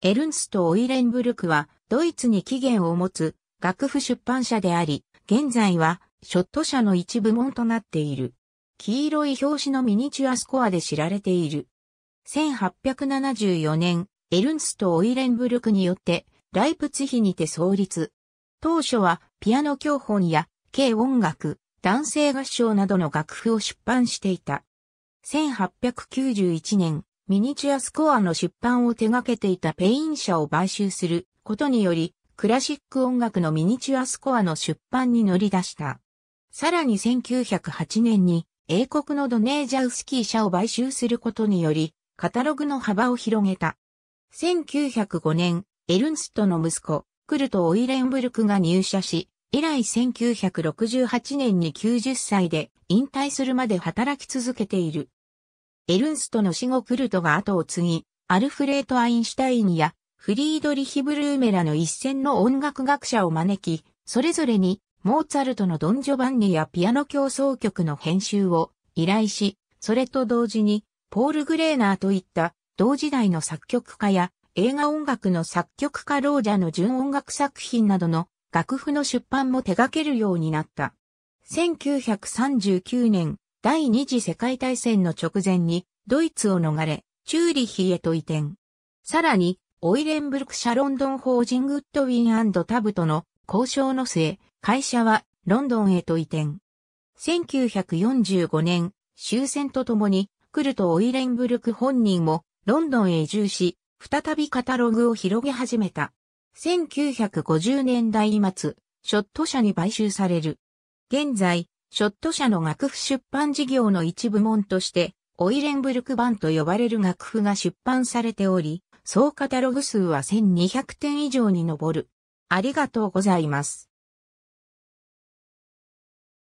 エルンスト・オイレンブルクは、ドイツに起源を持つ楽譜出版社であり、現在は、ショット社の一部門となっている。黄色い表紙のミニチュアスコアで知られている。1874年、エルンスト・オイレンブルクによって、ライプツヒにて創立。当初は、ピアノ教本や、軽音楽、男性合唱などの楽譜を出版していた。1891年、ミニチュアスコアの出版を手掛けていたペイン社を買収することにより、クラシック音楽のミニチュアスコアの出版に乗り出した。さらに1908年に、英国のドネージャウスキー社を買収することにより、カタログの幅を広げた。1905年、エルンストの息子、クルト・オイレンブルクが入社し、以来1968年に90歳で引退するまで働き続けている。エルンストの死後クルトが後を継ぎ、アルフレート・アインシュタインやフリードリヒ・ブルーメラの一戦の音楽学者を招き、それぞれにモーツァルトのドン・ジョバンニやピアノ競争曲の編集を依頼し、それと同時にポール・グレーナーといった同時代の作曲家や映画音楽の作曲家ロージャの純音楽作品などの楽譜の出版も手掛けるようになった。1939年、第二次世界大戦の直前にドイツを逃れ、チューリヒへと移転。さらに、オイレンブルク社ロンドン法人グッドウィンタブとの交渉の末、会社はロンドンへと移転。1945年、終戦とともに、クルト・オイレンブルク本人もロンドンへ移住し、再びカタログを広げ始めた。1950年代末、ショット社に買収される。現在、ショット社の楽譜出版事業の一部門として、オイレンブルク版と呼ばれる楽譜が出版されており、総カタログ数は1200点以上に上る。ありがとうございます。